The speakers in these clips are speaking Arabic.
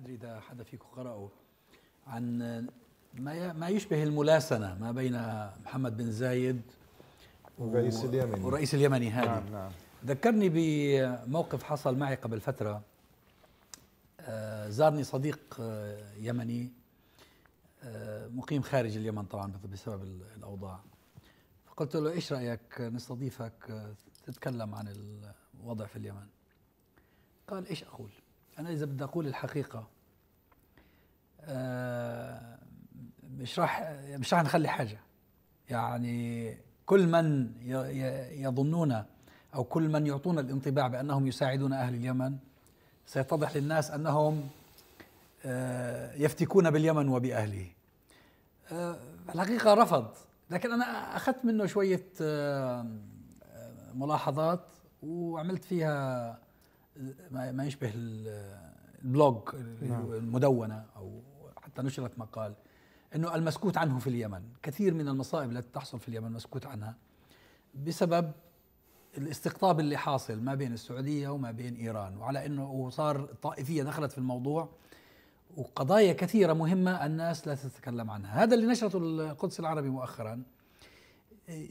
أدري إذا حدا فيكم قرأه عن ما ما يشبه الملاسنة ما بين محمد بن زايد والرئيس اليمني والرئيس اليمني هادي نعم نعم ذكرني بموقف حصل معي قبل فترة آه، زارني صديق آه، يمني آه، مقيم خارج اليمن طبعا بسبب الأوضاع فقلت له إيش رأيك نستضيفك تتكلم عن الوضع في اليمن قال إيش أقول أنا إذا بدي أقول الحقيقة آه مش راح مش راح نخلي حاجة يعني كل من يظنون أو كل من يعطون الانطباع بأنهم يساعدون أهل اليمن سيتضح للناس أنهم آه يفتكون باليمن وبأهله آه الحقيقة رفض لكن أنا أخذت منه شوية آه، ملاحظات وعملت فيها ما يشبه البلوج نعم. المدونه او حتى نشرت مقال انه المسكوت عنه في اليمن، كثير من المصائب التي تحصل في اليمن مسكوت عنها بسبب الاستقطاب اللي حاصل ما بين السعوديه وما بين ايران وعلى انه صار طائفيه دخلت في الموضوع وقضايا كثيره مهمه الناس لا تتكلم عنها، هذا اللي نشرته القدس العربي مؤخرا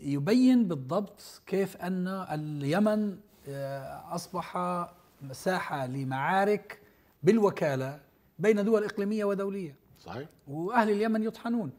يبين بالضبط كيف ان اليمن آه، اصبح مساحه لمعارك بالوكاله بين دول اقليميه ودوليه صحيح واهل اليمن يطحنون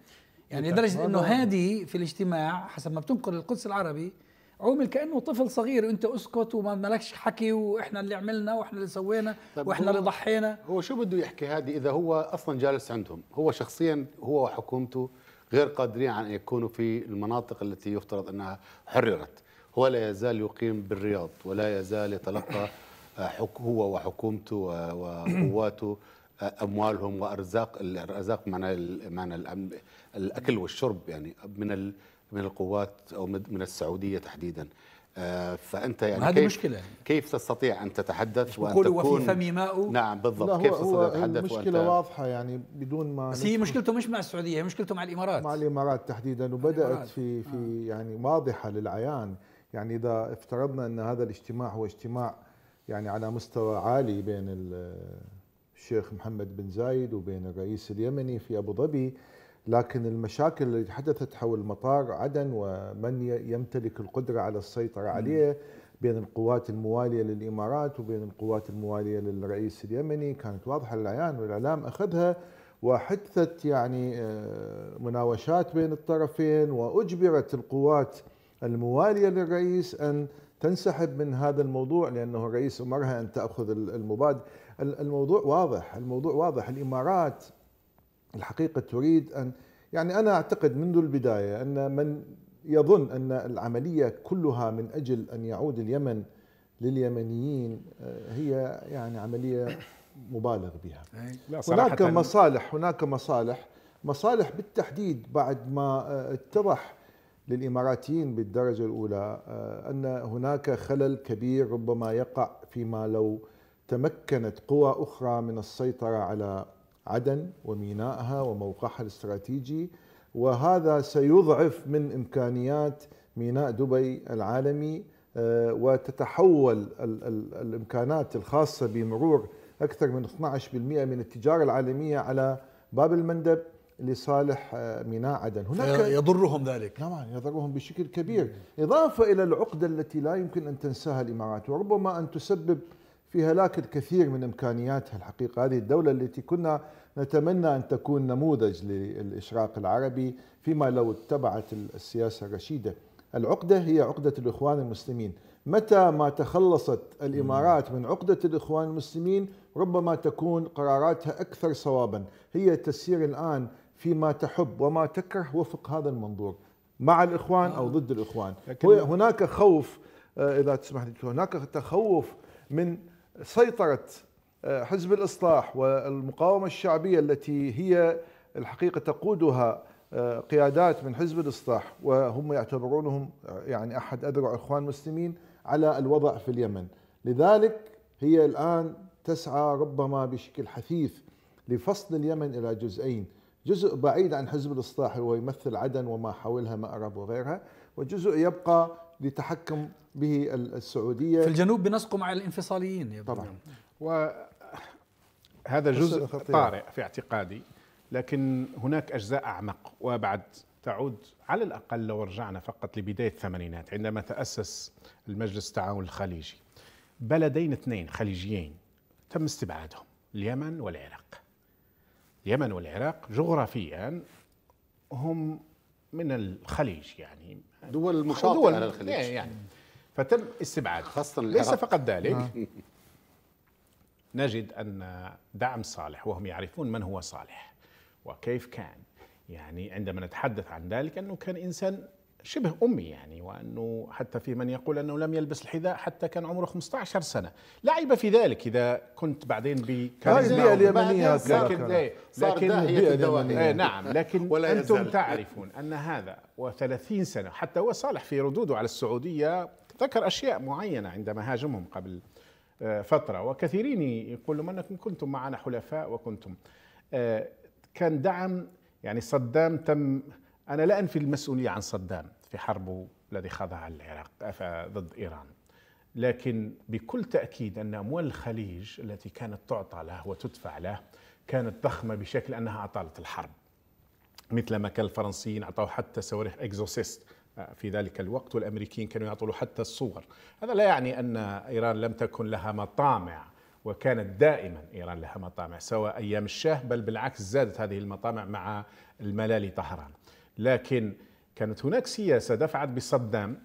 يعني لدرجه انه هادي في الاجتماع حسب ما بتنقل القدس العربي عومل كانه طفل صغير وانت اسكت وما مالكش حكي واحنا اللي عملنا واحنا اللي سوينا طيب، واحنا اللي ضحينا هو شو بده يحكي هادي اذا هو اصلا جالس عندهم هو شخصيا هو وحكومته غير قادرين عن ان يكونوا في المناطق التي يفترض انها حررت هو لا يزال يقيم بالرياض ولا يزال يتلقى آه، هو وحكومته وقواته آه، اموالهم وارزاق الارزاق معنى معنى الاكل والشرب يعني من من القوات او من السعوديه تحديدا آه، فانت يعني هذه مشكله كيف تستطيع ان تتحدث وان تكون وفي فمي ماء نعم بالضبط كيف تستطيع ان تتحدث المشكله واضحه يعني بدون ما بس هي مشكلته مش مع السعوديه هي مشكلته مع الامارات مع الامارات تحديدا وبدات في في يعني واضحه للعيان يعني اذا افترضنا ان هذا الاجتماع هو اجتماع يعني على مستوى عالي بين الشيخ محمد بن زايد وبين الرئيس اليمني في ابو ظبي لكن المشاكل التي حدثت حول مطار عدن ومن يمتلك القدره على السيطره عليه بين القوات المواليه للامارات وبين القوات المواليه للرئيس اليمني كانت واضحه للعيان والاعلام اخذها وحدثت يعني آه، مناوشات بين الطرفين واجبرت القوات المواليه للرئيس ان تنسحب من هذا الموضوع لانه الرئيس امرها ان تاخذ المباد الموضوع واضح الموضوع واضح الامارات الحقيقه تريد ان يعني انا اعتقد منذ البدايه ان من يظن ان العمليه كلها من اجل ان يعود اليمن لليمنيين آه، هي يعني عمليه مبالغ بها إيه، هناك مصالح هناك مصالح مصالح بالتحديد بعد ما آه، اتضح للإماراتيين بالدرجة الأولى آه، أن هناك خلل كبير ربما يقع فيما لو تمكنت قوى أخرى من السيطرة على عدن ومينائها وموقعها الاستراتيجي وهذا سيضعف من إمكانيات ميناء دبي العالمي آه، وتتحول الإمكانات الخاصة بمرور أكثر من 12% من التجارة العالمية على باب المندب لصالح آه، ميناء عدن هناك يضرهم ذلك طبعا نعم، يضرهم بشكل كبير إضافة إلى العقدة التي لا يمكن أن تنساها الإمارات وربما أن تسبب في هلاك الكثير من إمكانياتها الحقيقة هذه الدولة التي كنا نتمنى أن تكون نموذج للإشراق العربي فيما لو اتبعت السياسة الرشيدة العقدة هي عقدة الإخوان المسلمين متى ما تخلصت الإمارات من عقدة الإخوان المسلمين ربما تكون قراراتها أكثر صوابا هي تسير الآن فيما تحب وما تكره وفق هذا المنظور مع الإخوان أو آه. ضد الإخوان هناك خوف آه، إذا تسمح لي هناك تخوف من سيطرة آه، حزب الإصلاح والمقاومة الشعبية التي هي الحقيقة تقودها قيادات من حزب الإصلاح وهم يعتبرونهم يعني أحد أذرع إخوان المسلمين على الوضع في اليمن لذلك هي الآن تسعى ربما بشكل حثيث لفصل اليمن إلى جزئين جزء بعيد عن حزب الاصلاح ويمثل عدن وما حولها مأرب وغيرها وجزء يبقى لتحكم به السعودية في الجنوب بنسقم مع الانفصاليين يا طبعا وهذا جزء طارئ في اعتقادي لكن هناك أجزاء أعمق وبعد تعود على الأقل لو رجعنا فقط لبداية الثمانينات عندما تأسس المجلس التعاون الخليجي بلدين اثنين خليجيين تم استبعادهم اليمن والعراق اليمن والعراق جغرافيا هم من الخليج يعني دول مشاطئة دول على الخليج إيه، يعني فتم استبعاد خاصة ليس فقط ذلك آه. نجد أن دعم صالح وهم يعرفون من هو صالح وكيف كان يعني عندما نتحدث عن ذلك أنه كان إنسان شبه أمي يعني وأنه حتى في من يقول أنه لم يلبس الحذاء حتى كان عمره 15 سنة لعب في ذلك إذا كنت بعدين بكاريزما البيئة اليمنية لكن, لكن, لكن البيئة اليمنية نعم لكن ولا أنتم تعرفون أن هذا و30 سنة حتى هو صالح في ردوده على السعودية ذكر أشياء معينة عندما هاجمهم قبل آه، فترة وكثيرين يقولون أنكم كنتم معنا حلفاء وكنتم آه، كان دعم يعني صدام تم أنا لا أنفي المسؤولية عن صدام في حربه الذي خاضها العراق ضد إيران لكن بكل تأكيد أن أموال الخليج التي كانت تعطى له وتدفع له كانت ضخمة بشكل أنها أطالت الحرب مثل ما كان الفرنسيين أعطوا حتى صواريخ إكزوسيست آه، في ذلك الوقت والأمريكيين كانوا يعطوا حتى الصور هذا لا يعني أن إيران لم تكن لها مطامع وكانت دائما إيران لها مطامع سواء أيام الشاه بل بالعكس زادت هذه المطامع مع الملالي طهران لكن كانت هناك سياسة دفعت بصدام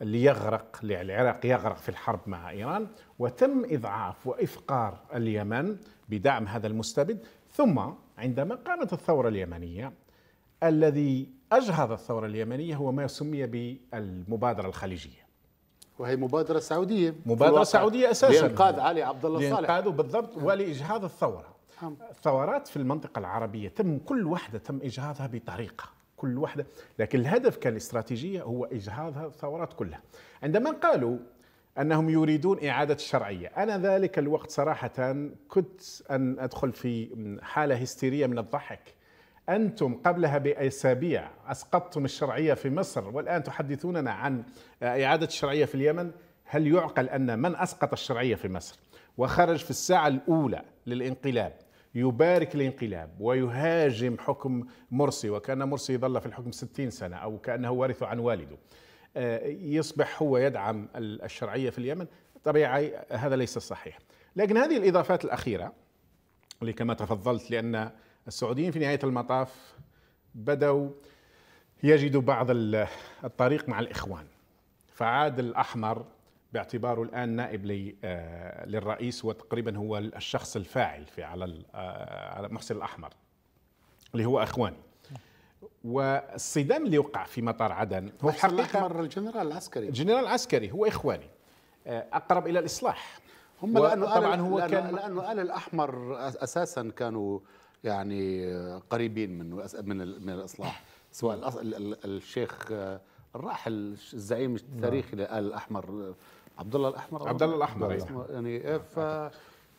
ليغرق العراق يغرق في الحرب مع إيران وتم إضعاف وإفقار اليمن بدعم هذا المستبد ثم عندما قامت الثورة اليمنية الذي أجهض الثورة اليمنية هو ما سمي بالمبادرة الخليجية وهي مبادرة سعودية مبادرة سعودية أساسا لإنقاذ علي عبد الله صالح لإنقاذه بالضبط ولإجهاض الثورة نعم. الثورات في المنطقة العربية تم كل واحدة تم إجهاضها بطريقة كل وحده لكن الهدف كان الاستراتيجيه هو اجهاض الثورات كلها عندما قالوا انهم يريدون اعاده الشرعيه، انا ذلك الوقت صراحه كنت ان ادخل في حاله هستيريه من الضحك. انتم قبلها باسابيع اسقطتم الشرعيه في مصر والان تحدثوننا عن اعاده الشرعيه في اليمن، هل يعقل ان من اسقط الشرعيه في مصر وخرج في الساعه الاولى للانقلاب يبارك الانقلاب ويهاجم حكم مرسي وكان مرسي ظل في الحكم 60 سنة أو كأنه وارث عن والده آه، يصبح هو يدعم الشرعية في اليمن طبيعي هذا ليس صحيح لكن هذه الإضافات الأخيرة اللي كما تفضلت لأن السعوديين في نهاية المطاف بدأوا يجدوا بعض الطريق مع الإخوان فعاد الأحمر باعتباره الان نائب آه، للرئيس وتقريبا هو الشخص الفاعل في على آه، على محسن الاحمر اللي هو اخواني والصدام اللي وقع في مطار عدن هو محسن الاحمر الجنرال العسكري جنرال عسكري هو اخواني آه، اقرب الى الاصلاح هم لانه طبعا هو كان لانه ال الاحمر اساسا كانوا يعني قريبين من من الاصلاح سواء الشيخ الراحل الزعيم التاريخي نعم. لال الأحمر عبد الله الاحمر عبد الله أيوه. الاحمر يعني آه، إيه، ف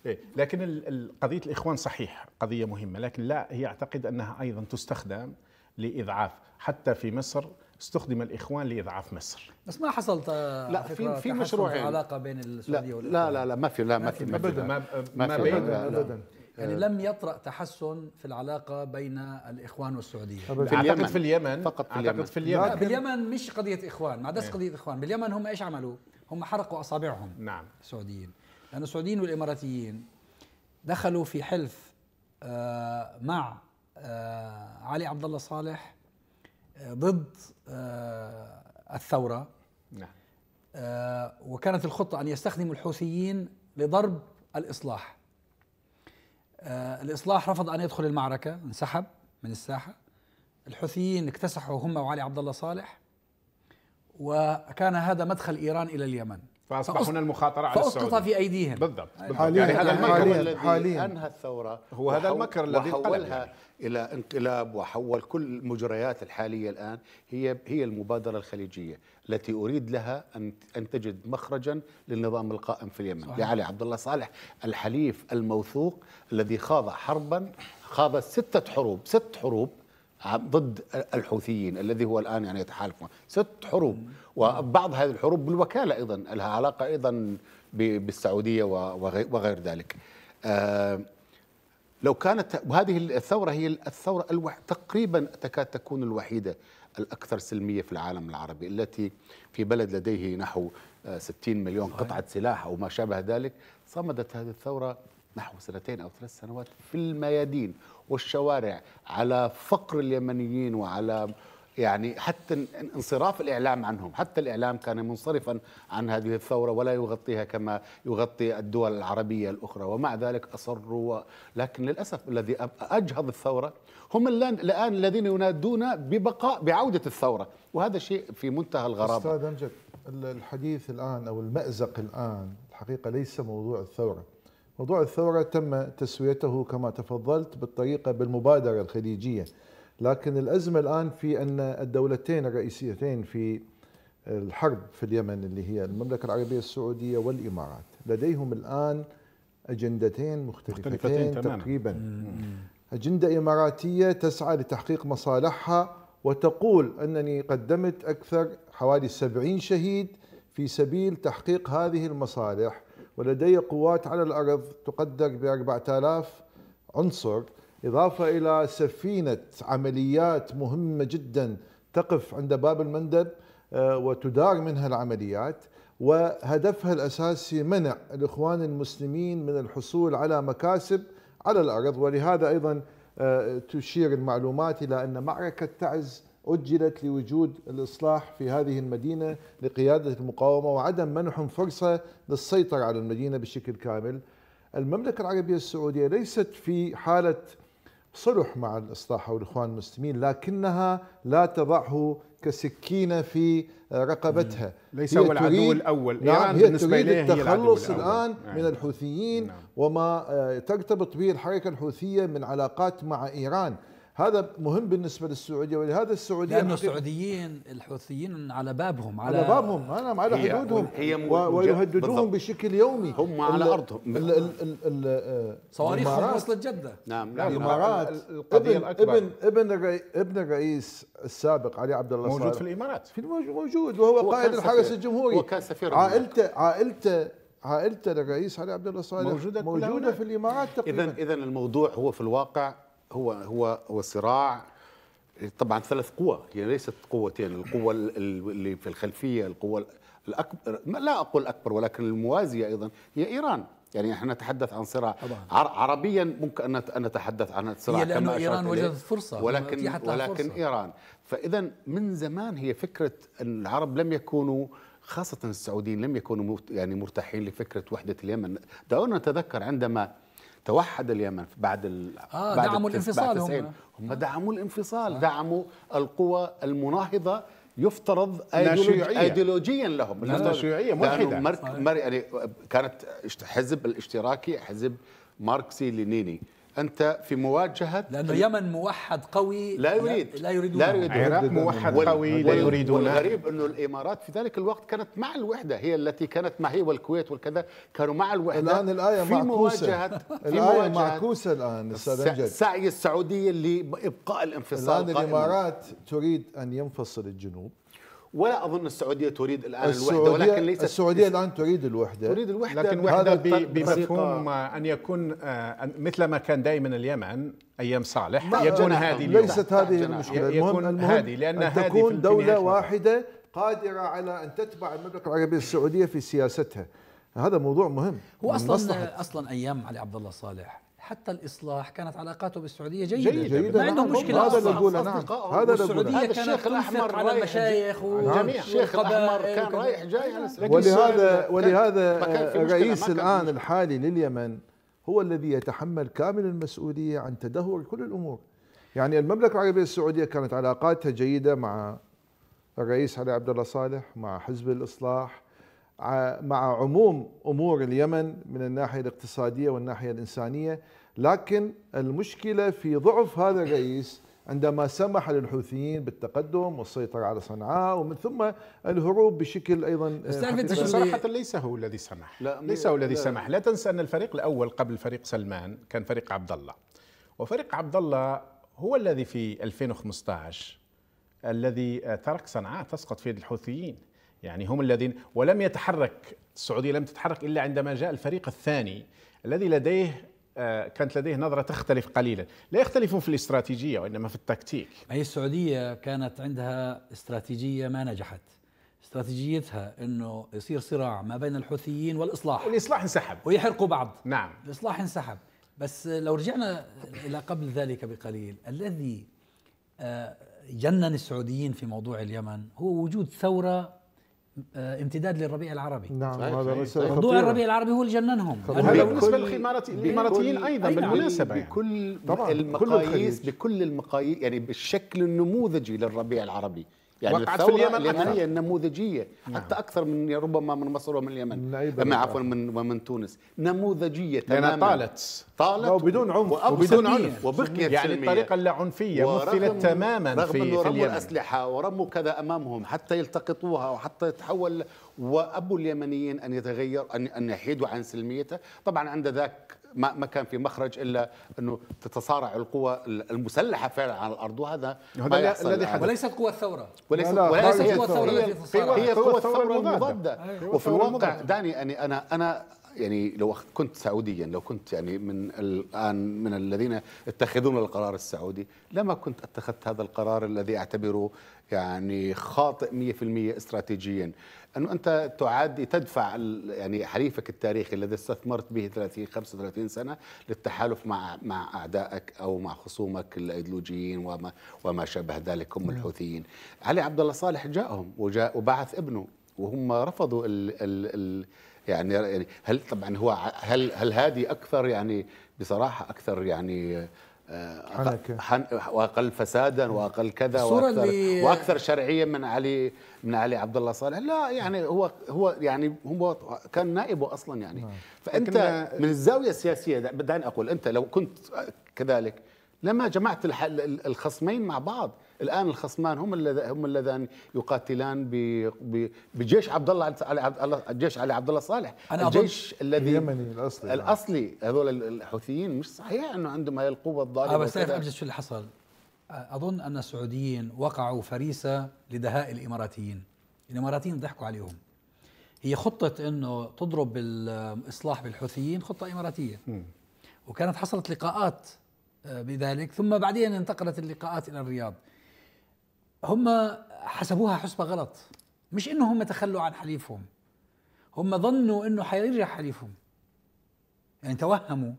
إيه، لكن قضيه الاخوان صحيح قضيه مهمه لكن لا هي اعتقد انها ايضا تستخدم لاضعاف حتى في مصر استخدم الاخوان لاضعاف مصر بس ما حصلت آه، لا في في مشروعين علاقه بين السعوديه لا, لا لا لا ما في لا ما في ابدا ما, ما بين ابدا يعني لم يطرأ تحسن في العلاقة بين الإخوان والسعودية في أعتقد اليمن. في اليمن فقط في أعتقد اليمن. في اليمن مش قضية إخوان ما عدا إيه. قضية إخوان باليمن هم إيش عملوا هم حرقوا اصابعهم نعم السعوديين لان السعوديين والاماراتيين دخلوا في حلف آه، مع آه، علي عبد الله صالح آه، ضد الثوره نعم وكانت الخطه ان يستخدموا الحوثيين لضرب الاصلاح الاصلاح رفض ان يدخل المعركه انسحب من الساحه الحوثيين اكتسحوا هم وعلي عبد الله صالح وكان هذا مدخل إيران إلى اليمن فاصبح هنا المخاطره على السعوديه في ايديهم بالضبط, بالضبط. حاليا يعني هذا المكر حالياً الذي حالياً انهى الثوره هو هذا المكر الذي حولها يعني. الى انقلاب وحول كل المجريات الحاليه الان هي هي المبادره الخليجيه التي اريد لها ان ان تجد مخرجا للنظام القائم في اليمن صحيح. لعلي عبد الله صالح الحليف الموثوق الذي خاض حربا خاض ستة حروب ست حروب ضد الحوثيين الذي هو الان يعني يتحالف ست حروب وبعض هذه الحروب بالوكاله ايضا لها علاقه ايضا بالسعوديه وغير ذلك آه، لو كانت وهذه الثوره هي الثوره الوح تقريبا تكاد تكون الوحيده الاكثر سلميه في العالم العربي التي في بلد لديه نحو 60 آه، مليون قطعه سلاح او ما شابه ذلك صمدت هذه الثوره نحو سنتين أو ثلاث سنوات في الميادين والشوارع على فقر اليمنيين وعلى يعني حتى انصراف الإعلام عنهم حتى الإعلام كان منصرفا عن هذه الثورة ولا يغطيها كما يغطي الدول العربية الأخرى ومع ذلك أصروا لكن للأسف الذي أجهض الثورة هم الآن الذين ينادون ببقاء بعودة الثورة وهذا شيء في منتهى الغرابة أستاذ أمجد الحديث الآن أو المأزق الآن الحقيقة ليس موضوع الثورة موضوع الثورة تم تسويته كما تفضلت بالطريقة بالمبادرة الخليجية لكن الأزمة الآن في أن الدولتين الرئيسيتين في الحرب في اليمن اللي هي المملكة العربية السعودية والإمارات لديهم الآن أجندتين مختلفتين, مختلفتين تقريبا أجندة إماراتية تسعى لتحقيق مصالحها وتقول أنني قدمت أكثر حوالي 70 شهيد في سبيل تحقيق هذه المصالح ولدي قوات على الأرض تقدر ب 4000 عنصر إضافة إلى سفينة عمليات مهمة جدا تقف عند باب المندب آه، وتدار منها العمليات وهدفها الأساسي منع الإخوان المسلمين من الحصول على مكاسب على الأرض ولهذا أيضا آه، تشير المعلومات إلى أن معركة تعز أجلت لوجود الإصلاح في هذه المدينة لقيادة المقاومة وعدم منحهم فرصة للسيطرة على المدينة بشكل كامل المملكة العربية السعودية ليست في حالة صلح مع الإصلاح والإخوان المسلمين لكنها لا تضعه كسكينة في رقبتها ليس هو العدو الأول نعم إيران هي بالنسبة تريد التخلص هي الآن نعم. من الحوثيين نعم. وما آه، ترتبط به الحركة الحوثية من علاقات مع إيران هذا مهم بالنسبه للسعوديه ولهذا السعوديه لانه السعوديين الحوثيين على بابهم على, على بابهم انا على حدودهم هي ويهددوهم بالضبط. بشكل يومي هم على ارضهم آه، صواريخهم وصلت جده نعم،, نعم الامارات ابن ابن ابن ابن الرئيس السابق علي عبد الله موجود في الامارات في موجود وهو قائد الحرس الجمهوري وكان سفير عائلته عائلته عائلته الرئيس علي عبد الله صالح موجودة, موجودة في الامارات تقريبا اذا اذا الموضوع هو في الواقع هو هو هو صراع طبعا ثلاث قوى هي يعني ليست قوتين القوة اللي في الخلفية القوة الأكبر لا أقول أكبر ولكن الموازية أيضا هي إيران يعني احنا نتحدث عن صراع طبعا. عربيا ممكن ان نتحدث عن صراع كما ايران وجدت فرصه ولكن ولكن فرصة. ايران فاذا من زمان هي فكره ان العرب لم يكونوا خاصه السعوديين لم يكونوا يعني مرتاحين لفكره وحده اليمن دعونا نتذكر عندما توحد اليمن بعد ال... آه بعد دعموا الانفصال هم هم دعموا الانفصال آه. دعموا القوى المناهضة يفترض ايديولوجيا لهم الشيوعية ملحدة مرك... مر... يعني كانت حزب الاشتراكي حزب ماركسي لينيني انت في مواجهه لانه اليمن موحد قوي لا يريد لا يريد لا يريد العراق موحد قوي لا يريدون والغريب انه الامارات في ذلك الوقت كانت مع الوحده هي التي كانت مع هي والكويت والكذا كانوا مع الوحده الان الايه في معكوسه مواجهه الايه معكوسه الان استاذ امجد سعي السعوديه لابقاء الانفصال الان الامارات تريد ان ينفصل الجنوب ولا اظن السعوديه تريد الان السعودية الوحده ولكن ليست السعوديه الان تريد الوحده تريد الوحده لكن هذا بمفهوم ان يكون آه، مثل ما كان دائما اليمن ايام صالح نعم، يكون هذه نعم، ليست هذه نعم، المشكله يكون هذه لان أن تكون دوله واحده قادره على ان تتبع المملكه العربيه السعوديه في سياستها هذا موضوع مهم هو اصلا اصلا ايام علي عبد الله صالح حتى الاصلاح كانت علاقاته بالسعوديه جيده جيده, جيدة. ما عندهم مشكله نعم. هذا اللي اقوله نعم هذا اللي اقوله هذا الشيخ الاحمر على المشايخ والجميع نعم. الشيخ الاحمر كان رايح جاي ولهذا ولهذا الرئيس الان الحالي لليمن هو الذي يتحمل كامل المسؤوليه عن تدهور كل الامور يعني المملكه العربيه السعوديه كانت علاقاتها جيده مع الرئيس علي عبد الله صالح مع حزب الاصلاح مع عموم امور اليمن من الناحيه الاقتصاديه والناحيه الانسانيه لكن المشكلة في ضعف هذا الرئيس عندما سمح للحوثيين بالتقدم والسيطرة على صنعاء ومن ثم الهروب بشكل أيضا آه، صراحة ليس هو الذي سمح لا ليس هو الذي سمح لا تنسى أن الفريق الأول قبل فريق سلمان كان فريق عبد الله وفريق عبد الله هو الذي في 2015 الذي آه، ترك صنعاء تسقط في الحوثيين يعني هم الذين ولم يتحرك السعودية لم تتحرك إلا عندما جاء الفريق الثاني الذي لديه آه، كانت لديه نظرة تختلف قليلا لا يختلفون في الاستراتيجية وإنما في التكتيك هي السعودية كانت عندها استراتيجية ما نجحت استراتيجيتها انه يصير صراع ما بين الحوثيين والاصلاح والاصلاح انسحب ويحرقوا بعض نعم الاصلاح انسحب بس لو رجعنا الى قبل ذلك بقليل الذي آه، جنن السعوديين في موضوع اليمن هو وجود ثوره آه، امتداد للربيع العربي نعم موضوع الربيع العربي هو اللي جننهم هذا بالنسبه للاماراتيين ايضا بالمناسبه يعني بكل طبعاً المقاييس كل بكل المقاييس يعني بالشكل النموذجي للربيع العربي يعني وقعت في اليمن اليمنية النموذجية نعم. حتى أكثر من ربما من مصر ومن اليمن نعم. عفوا من ومن تونس نموذجية تماما يعني طالت طالت وبدون عنف وبدون عنف وبقيت يعني سلمية. الطريقة اللاعنفية مثلت تماما رغم في, في اليمن الأسلحة ورموا كذا أمامهم حتى يلتقطوها وحتى يتحول وأبوا اليمنيين أن يتغير أن أن يحيدوا عن سلميته طبعا عند ذاك ما ما كان في مخرج الا انه تتصارع القوى المسلحه فعلا على الارض وهذا ما الذي حدث وليست قوى الثوره وليست لا لا وليست قوى الثوره هي قوى الثوره المضاده أيوة. وفي الواقع داني انا انا يعني لو كنت سعوديا لو كنت يعني من الان من الذين يتخذون القرار السعودي لما كنت اتخذت هذا القرار الذي اعتبره يعني خاطئ 100% استراتيجيا انه انت تعادي تدفع يعني حليفك التاريخي الذي استثمرت به 30 35 سنه للتحالف مع مع اعدائك او مع خصومك الايديولوجيين وما وما شابه ذلك هم نعم. الحوثيين علي عبد الله صالح جاءهم وجاء وبعث ابنه وهم رفضوا ال ال ال يعني يعني هل طبعا هو هل هل هذه اكثر يعني بصراحه اكثر يعني آه، حنكة واقل فسادا واقل كذا واكثر اللي... واكثر شرعيه من علي من علي عبد الله صالح لا يعني هو هو يعني هو كان نائبه اصلا يعني نعم. فانت من الزاويه السياسيه دعني اقول انت لو كنت آه، كذلك لما جمعت الخصمين مع بعض الان الخصمان هم هم اللذان يقاتلان بجيش عبد الله على الجيش علي عبد الله صالح أنا الجيش الذي اليمني الاصلي نعم. الاصلي هذول الحوثيين مش صحيح انه عندهم هاي القوه الضاربه بس تعرف امجد شو اللي حصل اظن ان السعوديين وقعوا فريسه لدهاء الاماراتيين الاماراتيين ضحكوا عليهم هي خطه انه تضرب الاصلاح بالحوثيين خطه اماراتيه م. وكانت حصلت لقاءات آه، بذلك ثم بعدين انتقلت اللقاءات الى الرياض هم حسبوها حسبة غلط مش انه هم تخلوا عن حليفهم هم ظنوا انه حيرجع حليفهم يعني توهموا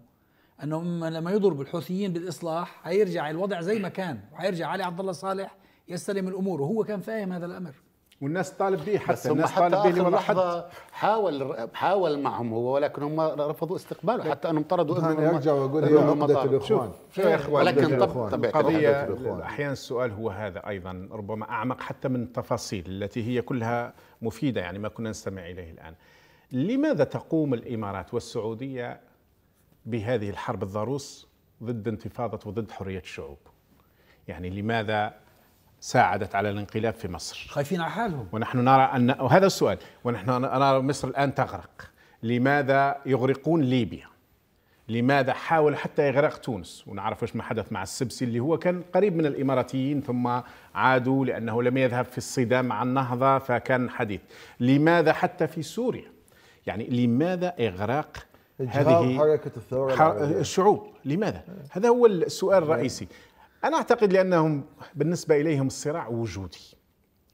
انهم لما يضربوا الحوثيين بالاصلاح حيرجع الوضع زي ما كان وحيرجع علي عبد الله صالح يستلم الامور وهو كان فاهم هذا الامر والناس طالب به حتى الناس حتى طالب به لما حد حاول حاول معهم هو ولكن هم رفضوا استقباله حتى انهم طردوا ابنهم انا ارجع واقول هي عقده الاخوان شوف يا اخوان ولكن طب قضيه احيانا السؤال هو هذا ايضا ربما اعمق حتى من التفاصيل التي هي كلها مفيده يعني ما كنا نستمع اليه الان لماذا تقوم الامارات والسعوديه بهذه الحرب الضروس ضد انتفاضه وضد حريه الشعوب يعني لماذا ساعدت على الانقلاب في مصر خايفين على حالهم ونحن نرى أن وهذا السؤال ونحن نرى مصر الآن تغرق لماذا يغرقون ليبيا لماذا حاول حتى يغرق تونس ونعرف ايش ما حدث مع السبسي اللي هو كان قريب من الاماراتيين ثم عادوا لانه لم يذهب في الصدام مع النهضه فكان حديث لماذا حتى في سوريا يعني لماذا اغراق هذه حركه الثوره الشعوب لماذا هذا هو السؤال نعم. الرئيسي أنا أعتقد لأنهم بالنسبة إليهم الصراع وجودي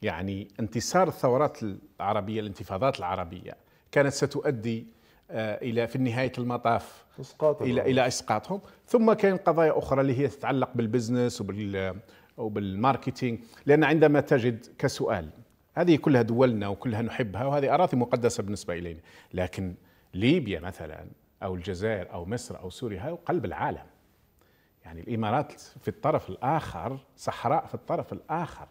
يعني انتصار الثورات العربية الانتفاضات العربية كانت ستؤدي آه، الى في نهايه المطاف إسقاطهم. الى الى اسقاطهم ثم كاين قضايا اخرى اللي هي تتعلق بالبزنس وبال وبالماركتينغ لان عندما تجد كسؤال هذه كلها دولنا وكلها نحبها وهذه اراضي مقدسه بالنسبه الينا لكن ليبيا مثلا او الجزائر او مصر او سوريا هو قلب العالم يعني الامارات في الطرف الاخر صحراء في الطرف الاخر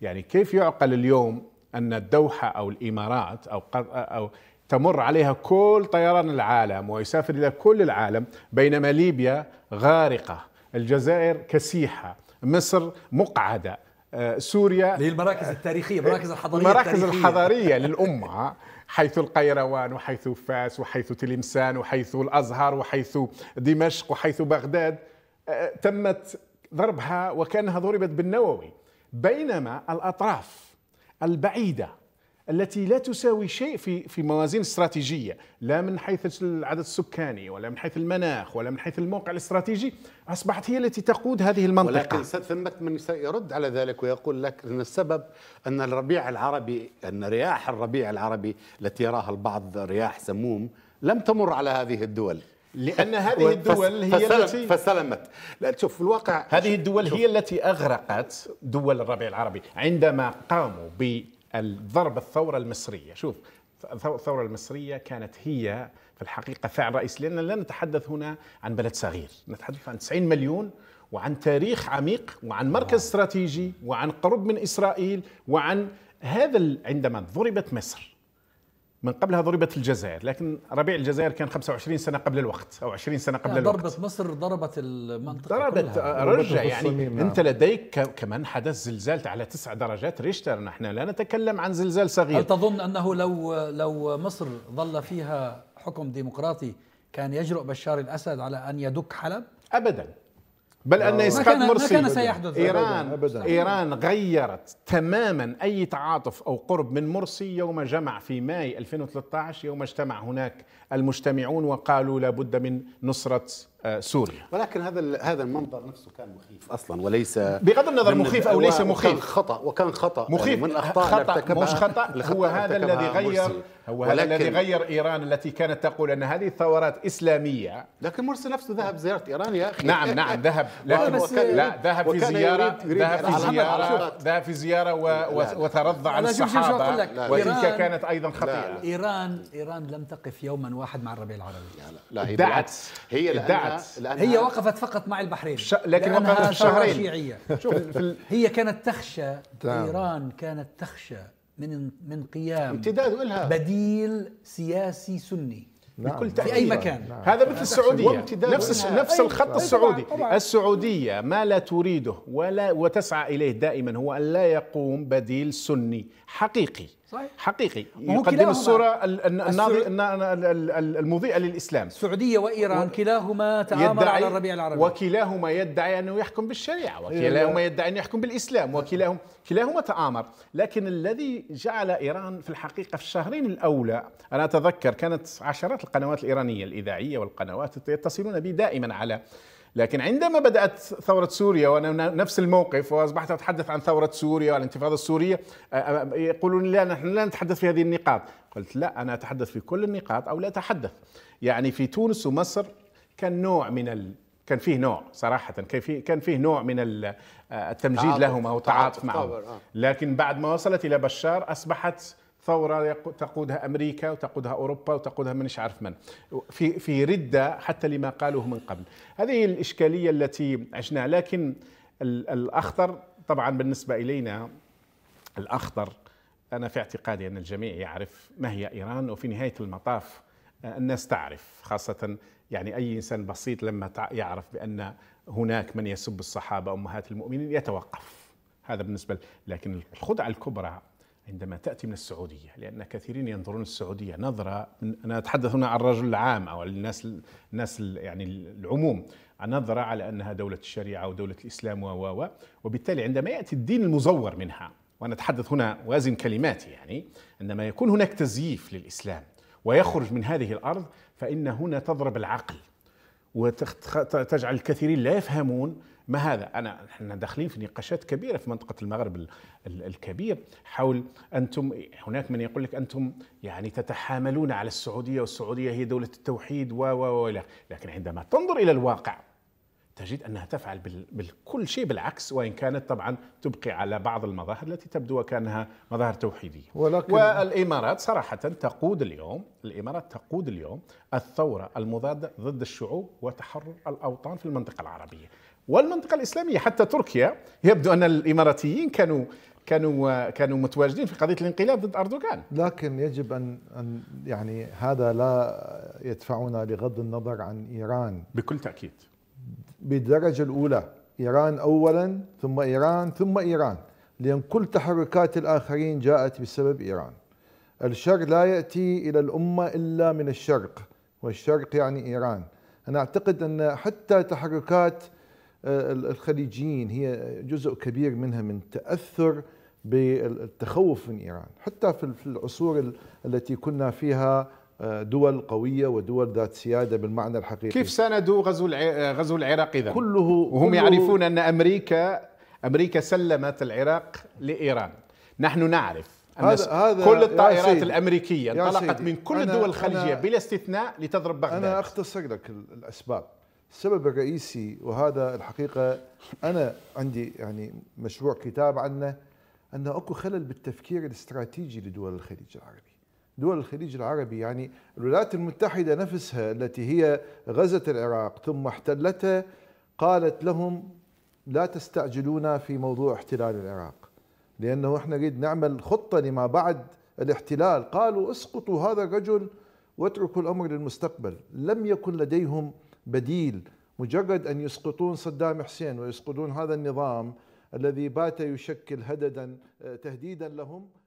يعني كيف يعقل اليوم ان الدوحه او الامارات او او تمر عليها كل طيران العالم ويسافر الى كل العالم بينما ليبيا غارقه الجزائر كسيحه مصر مقعده آه، سوريا هي آه، المراكز التاريخيه مراكز الحضاريه المراكز الحضاريه للامه حيث القيروان وحيث فاس وحيث تلمسان وحيث الازهر وحيث دمشق وحيث بغداد أه، تمت ضربها وكانها ضربت بالنووي بينما الاطراف البعيده التي لا تساوي شيء في في موازين استراتيجيه لا من حيث العدد السكاني ولا من حيث المناخ ولا من حيث الموقع الاستراتيجي اصبحت هي التي تقود هذه المنطقه ولكن ثمة من سيرد على ذلك ويقول لك ان السبب ان الربيع العربي ان رياح الربيع العربي التي يراها البعض رياح سموم لم تمر على هذه الدول لان هذه الدول هي التي فسلمت لا شوف في الواقع هذه الدول هي التي اغرقت دول الربيع العربي عندما قاموا بالضرب الثوره المصريه شوف الثوره المصريه كانت هي في الحقيقه فعل رئيسي لان لا نتحدث هنا عن بلد صغير نتحدث عن 90 مليون وعن تاريخ عميق وعن مركز استراتيجي وعن قرب من اسرائيل وعن هذا عندما ضربت مصر من قبلها ضربت الجزائر لكن ربيع الجزائر كان 25 سنه قبل الوقت او 20 سنه قبل الوقت ضربت مصر ضربت المنطقه ضربت آه، رجع يعني نعم. انت لديك كمان حدث زلزال على تسع درجات ريشتر نحن لا نتكلم عن زلزال صغير هل تظن انه لو لو مصر ظل فيها حكم ديمقراطي كان يجرؤ بشار الاسد على ان يدك حلب ابدا بل ان آه. اسقاط مرسي ما كان سيحدث ايران أبداً. ايران غيرت تماما اي تعاطف او قرب من مرسي يوم جمع في ماي 2013 يوم اجتمع هناك المجتمعون وقالوا لابد من نصره آه، سوريا ولكن هذا هذا المنظر نفسه كان مخيف اصلا وليس بغض النظر مخيف او ليس مخيف وكان خطا وكان خطا يعني مخيف يعني من اخطاء خطا مش خطا هو هذا الذي غير هو هذا الذي غير ايران التي كانت تقول ان هذه الثورات اسلاميه لكن مرسي نفسه ذهب زياره ايران يا اخي نعم نعم ذهب لكن لا ذهب في زياره ذهب في زياره ذهب في زياره وترضى عن الصحابه وتلك كانت ايضا خطيره ايران ايران لم تقف يوما واحد مع الربيع العربي لا لا هي دعت هي ادعت وقفت هي وقفت فقط مع البحرين ش... لكن وقفت شهرين شيعية. شوف هي كانت تخشى ايران كانت تخشى من من قيام امتداد لها بديل سياسي سني نعم. بكل نعم. تأكيد في اي نعم. مكان نعم. هذا مثل نعم. السعوديه نفس نفس الخط السعودي السعوديه ما لا تريده ولا وتسعى اليه دائما هو ان لا يقوم بديل سني حقيقي صحيح حقيقي يقدم الصورة الناضي المضيئة للإسلام السعودية وإيران كلاهما تعامل على الربيع العربي وكلاهما يدعي أنه يحكم بالشريعة إيه. وكلاهما يدعي أنه يحكم بالإسلام وكلاهما كلاهما تآمر لكن الذي جعل إيران في الحقيقة في الشهرين الأولى أنا أتذكر كانت عشرات القنوات الإيرانية الإذاعية والقنوات يتصلون بي دائما على لكن عندما بدأت ثورة سوريا وأنا نفس الموقف وأصبحت أتحدث عن ثورة سوريا والانتفاضة السورية يقولون لا نحن لا نتحدث في هذه النقاط قلت لا أنا أتحدث في كل النقاط أو لا أتحدث يعني في تونس ومصر كان نوع من ال... كان فيه نوع صراحة كان فيه كان فيه نوع من التمجيد لهم أو تعاطف معهم آه. لكن بعد ما وصلت إلى بشار أصبحت ثوره تقودها امريكا وتقودها اوروبا وتقودها من عارف من في في رده حتى لما قالوه من قبل هذه الاشكاليه التي عشناها لكن الاخطر طبعا بالنسبه الينا الاخطر انا في اعتقادي ان الجميع يعرف ما هي ايران وفي نهايه المطاف آه، الناس تعرف خاصه يعني اي انسان بسيط لما يعرف بان هناك من يسب الصحابه امهات المؤمنين يتوقف هذا بالنسبه لكن الخدعه الكبرى عندما تأتي من السعودية لأن كثيرين ينظرون السعودية نظرة أنا أتحدث هنا عن الرجل العام أو الناس الناس يعني العموم نظرة على أنها دولة الشريعة ودولة الإسلام و وبالتالي عندما يأتي الدين المزور منها وأنا أتحدث هنا وازن كلماتي يعني عندما يكون هناك تزييف للإسلام ويخرج من هذه الأرض فإن هنا تضرب العقل وتجعل الكثيرين لا يفهمون ما هذا انا احنا داخلين في نقاشات كبيره في منطقه المغرب الكبير حول انتم هناك من يقول لك انتم يعني تتحاملون على السعوديه والسعوديه هي دوله التوحيد و و و لكن عندما تنظر الى الواقع تجد انها تفعل بكل شيء بالعكس وان كانت طبعا تبقي على بعض المظاهر التي تبدو وكانها مظاهر توحيديه ولكن والامارات صراحه تقود اليوم الامارات تقود اليوم الثوره المضاده ضد الشعوب وتحرر الاوطان في المنطقه العربيه والمنطقه الاسلاميه حتى تركيا يبدو ان الاماراتيين كانوا كانوا كانوا متواجدين في قضيه الانقلاب ضد اردوغان لكن يجب ان ان يعني هذا لا يدفعنا لغض النظر عن ايران بكل تاكيد بالدرجه الاولى ايران اولا ثم ايران ثم ايران لان كل تحركات الاخرين جاءت بسبب ايران الشر لا ياتي الى الامه الا من الشرق والشرق يعني ايران انا اعتقد ان حتى تحركات آه، الخليجيين هي جزء كبير منها من تأثر بالتخوف من إيران حتى في العصور التي كنا فيها آه، دول قوية ودول ذات سيادة بالمعنى الحقيقي كيف ساندوا غزو آه، غزو العراق إذا؟ كله وهم كله يعرفون أن أمريكا أمريكا سلمت العراق لإيران نحن نعرف هذا هذا كل الطائرات الامريكيه انطلقت من كل الدول الخليجيه بلا استثناء لتضرب بغداد انا اختصر لك الاسباب السبب الرئيسي وهذا الحقيقة أنا عندي يعني مشروع كتاب عنه أن أكو خلل بالتفكير الاستراتيجي لدول الخليج العربي دول الخليج العربي يعني الولايات المتحدة نفسها التي هي غزت العراق ثم احتلته قالت لهم لا تستعجلونا في موضوع احتلال العراق لأنه احنا نريد نعمل خطة لما بعد الاحتلال قالوا اسقطوا هذا الرجل واتركوا الأمر للمستقبل لم يكن لديهم بديل مجرد أن يسقطون صدام حسين ويسقطون هذا النظام الذي بات يشكل هددا آه، تهديدا لهم